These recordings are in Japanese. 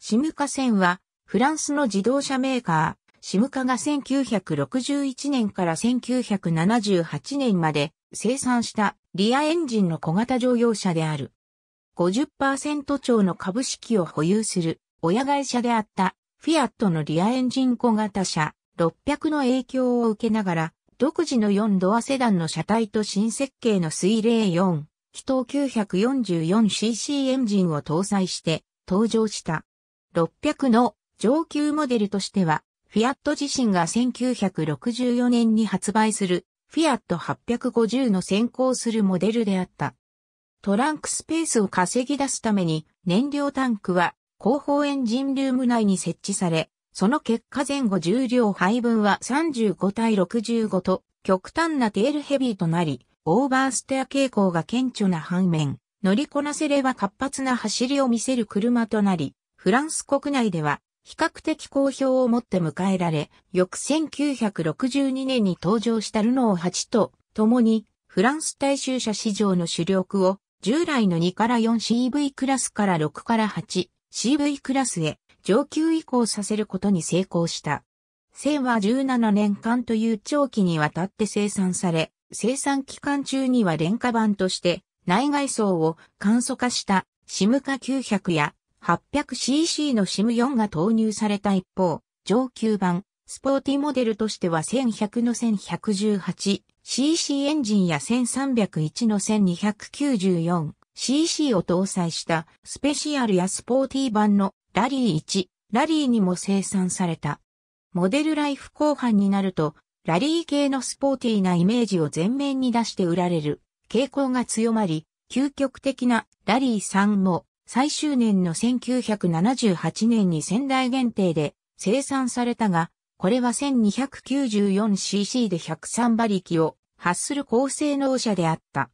シムカ線は、フランスの自動車メーカー、シムカが1961年から1978年まで生産したリアエンジンの小型乗用車である。50%超の株式を保有する親会社であったフィアットのリアエンジン小型車600の影響を受けながら独自の4ドアセダンの車体と新設計の水冷4気筒 944cc エンジンを搭載して登場した。600の上級モデルとしては、フィアット自身が1964年に発売するフィアット850の先行するモデルであった。トランクスペースを稼ぎ出すために燃料タンクは後方エンジンルーム内に設置され、その結果前後重量配分は35対65と極端なテールヘビーとなり、オーバーステア傾向が顕著な反面、乗りこなせれば活発な走りを見せる車となり、フランス国内では比較的好評をもって迎えられ、翌1962年に登場したルノー8と共にフランス大衆車市場の主力を従来の2から 4CV クラスから6から 8CV クラスへ上級移行させることに成功した。線は17年間という長期にわたって生産され、生産期間中には廉価版として内外装を簡素化したシムカ900や 800cc の SIM4 が投入された一方、上級版、スポーティモデルとしては1100の 1118cc エンジンや1301の 1294cc を搭載したスペシャルやスポーティ版のラリー1、ラリーにも生産された。モデルライフ後半になると、ラリー系のスポーティーなイメージを前面に出して売られる傾向が強まり、究極的なラリー3も最終年の1978年に仙台限定で生産されたが、これは 1294cc で103馬力を発する高性能車であった。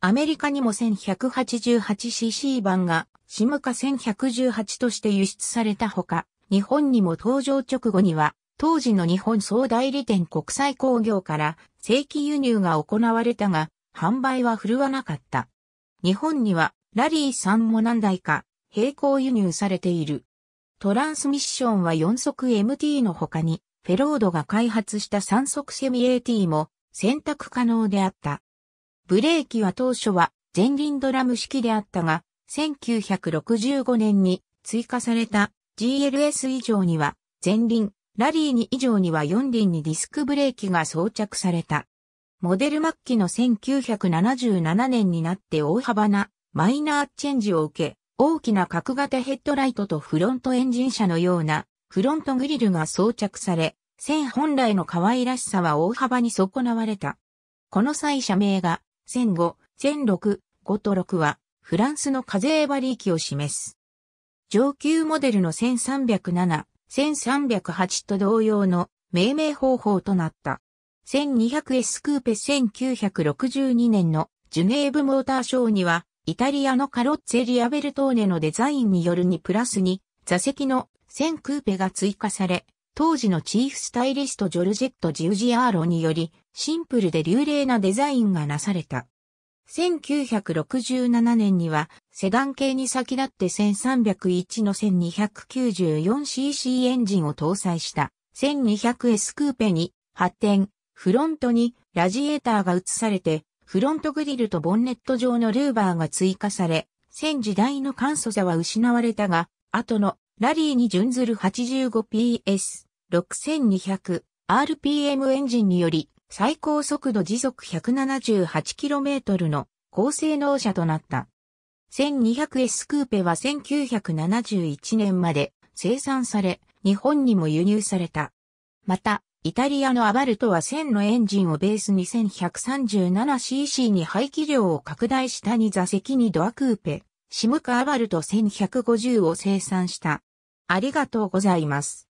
アメリカにも 1188cc 版が、シムカ1118として輸出されたほか、日本にも登場直後には、当時の日本総代理店国際工業から正規輸入が行われたが、販売は振るわなかった。日本にはラリー3も何台か並行輸入されている。トランスミッションは4速 MT の他に、フェロードが開発した3速セミ AT も選択可能であった。ブレーキは当初は前輪ドラム式であったが、1965年に追加された GLS 以上には前輪、ラリー2以上には4輪にディスクブレーキが装着された。モデル末期の1977年になって大幅なマイナーチェンジを受け、大きな角型ヘッドライトとフロントエンジン車のようなフロントグリルが装着され、1000本来の可愛らしさは大幅に損なわれた。この際社名が、1005、1006、5と6は、フランスの課税馬域を示す。上級モデルの1307、1308と同様の命名方法となった。1200S クーペ1962年のジュネーブモーターショーにはイタリアのカロッツェリアベルトーネのデザインによる2プラス2座席の1000クーペが追加され、当時のチーフスタイリストジョルジェット・ジュジアーロにより、シンプルで流麗なデザインがなされた。1967年には、セダン系に先立って1301の 1294cc エンジンを搭載した 1200S クーペに発展、フロントにラジエーターが移されてフロントグリルとボンネット上のルーバーが追加され、戦時代の簡素さは失われたが、後のラリーに準ずる 85PS6200RPM エンジンにより最高速度時速 178km の高性能車となった。1200S クーペは1971年まで生産され、日本にも輸入された。また、イタリアのアバルトは1000のエンジンをベースに 1137cc に排気量を拡大した2座席にドアクーペ、シムカアバルト1150を生産した。ありがとうございます。